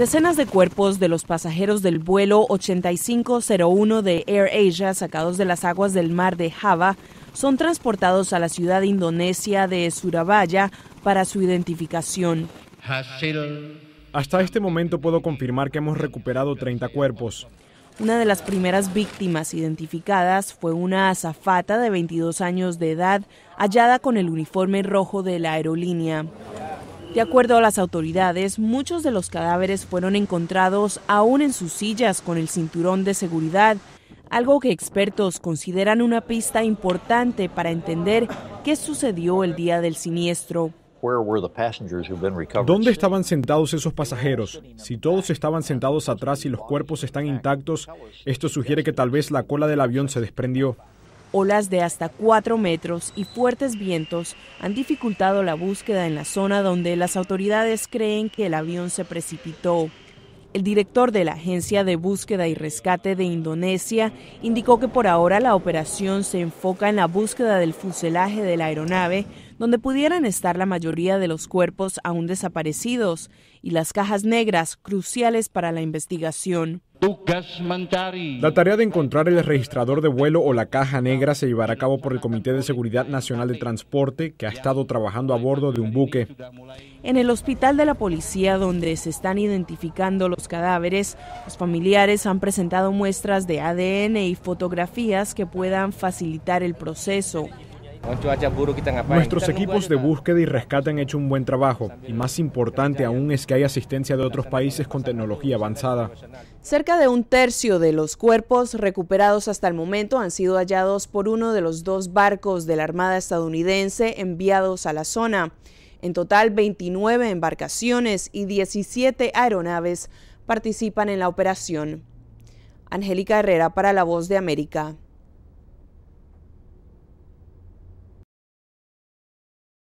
Decenas de cuerpos de los pasajeros del vuelo 8501 de Air Asia, sacados de las aguas del mar de Java son transportados a la ciudad indonesia de Surabaya para su identificación. Hasta este momento puedo confirmar que hemos recuperado 30 cuerpos. Una de las primeras víctimas identificadas fue una azafata de 22 años de edad hallada con el uniforme rojo de la aerolínea. De acuerdo a las autoridades, muchos de los cadáveres fueron encontrados aún en sus sillas con el cinturón de seguridad, algo que expertos consideran una pista importante para entender qué sucedió el día del siniestro. ¿Dónde estaban sentados esos pasajeros? Si todos estaban sentados atrás y los cuerpos están intactos, esto sugiere que tal vez la cola del avión se desprendió. Olas de hasta cuatro metros y fuertes vientos han dificultado la búsqueda en la zona donde las autoridades creen que el avión se precipitó. El director de la Agencia de Búsqueda y Rescate de Indonesia indicó que por ahora la operación se enfoca en la búsqueda del fuselaje de la aeronave, donde pudieran estar la mayoría de los cuerpos aún desaparecidos y las cajas negras cruciales para la investigación. La tarea de encontrar el registrador de vuelo o la caja negra se llevará a cabo por el Comité de Seguridad Nacional de Transporte, que ha estado trabajando a bordo de un buque. En el hospital de la policía, donde se están identificando los cadáveres, los familiares han presentado muestras de ADN y fotografías que puedan facilitar el proceso. Nuestros equipos de búsqueda y rescate han hecho un buen trabajo y más importante aún es que hay asistencia de otros países con tecnología avanzada. Cerca de un tercio de los cuerpos recuperados hasta el momento han sido hallados por uno de los dos barcos de la Armada estadounidense enviados a la zona. En total, 29 embarcaciones y 17 aeronaves participan en la operación. Angélica Herrera para La Voz de América.